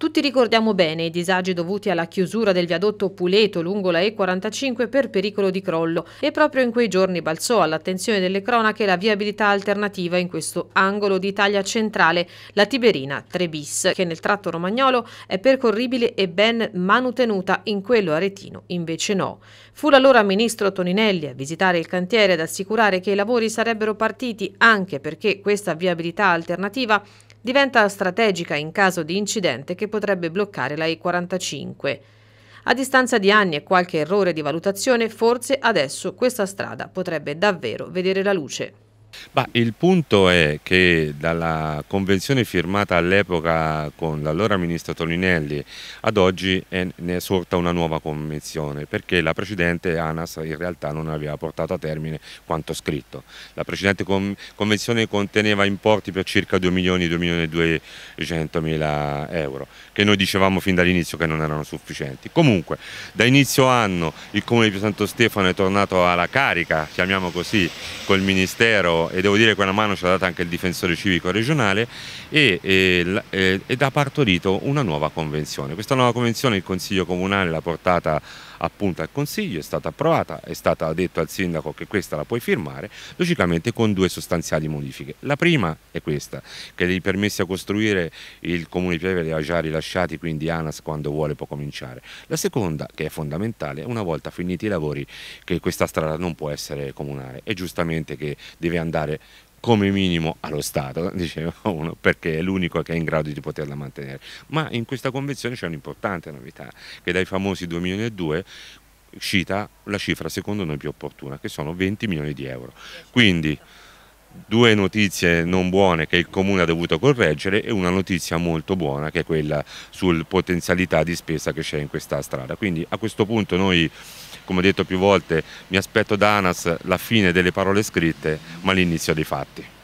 Tutti ricordiamo bene i disagi dovuti alla chiusura del viadotto Puleto lungo la E45 per pericolo di crollo e proprio in quei giorni balzò all'attenzione delle cronache la viabilità alternativa in questo angolo d'Italia centrale, la Tiberina 3 bis, che nel tratto romagnolo è percorribile e ben manutenuta, in quello aretino invece no. Fu l'allora ministro Toninelli a visitare il cantiere ad assicurare che i lavori sarebbero partiti anche perché questa viabilità alternativa diventa strategica in caso di incidente che potrebbe bloccare la E45. A distanza di anni e qualche errore di valutazione, forse adesso questa strada potrebbe davvero vedere la luce. Ma il punto è che dalla convenzione firmata all'epoca con l'allora ministro Toninelli ad oggi è, ne è sorta una nuova convenzione perché la precedente ANAS in realtà non aveva portato a termine quanto scritto. La precedente convenzione conteneva importi per circa 2 milioni, 2 milioni e 200 mila euro che noi dicevamo fin dall'inizio che non erano sufficienti. Comunque da inizio anno il comune di Santo Stefano è tornato alla carica, chiamiamo così, col ministero e devo dire che una mano ci ha data anche il difensore civico regionale e, e, e, ed ha partorito una nuova convenzione. Questa nuova convenzione il Consiglio Comunale l'ha portata appunto al Consiglio, è stata approvata, è stato detto al Sindaco che questa la puoi firmare, logicamente con due sostanziali modifiche. La prima è questa, che dei permessi a costruire il Comune di Pieve li ha già rilasciati, quindi ANAS quando vuole può cominciare. La seconda, che è fondamentale, una volta finiti i lavori, che questa strada non può essere comunale, è giustamente che deve andare andare come minimo allo Stato, diceva uno, perché è l'unico che è in grado di poterla mantenere. Ma in questa convenzione c'è un'importante novità, che dai famosi 2 milioni e 2 cita la cifra secondo noi più opportuna, che sono 20 milioni di euro. Quindi due notizie non buone che il Comune ha dovuto correggere e una notizia molto buona che è quella sul potenzialità di spesa che c'è in questa strada. Quindi a questo punto noi, come ho detto più volte, mi aspetto da ANAS la fine delle parole scritte ma l'inizio dei fatti.